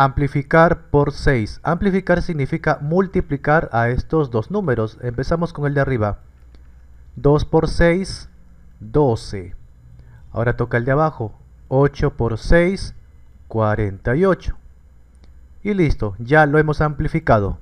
Amplificar por 6. Amplificar significa multiplicar a estos dos números. Empezamos con el de arriba. 2 por 6, 12. Ahora toca el de abajo. 8 por 6, 48. Y listo, ya lo hemos amplificado.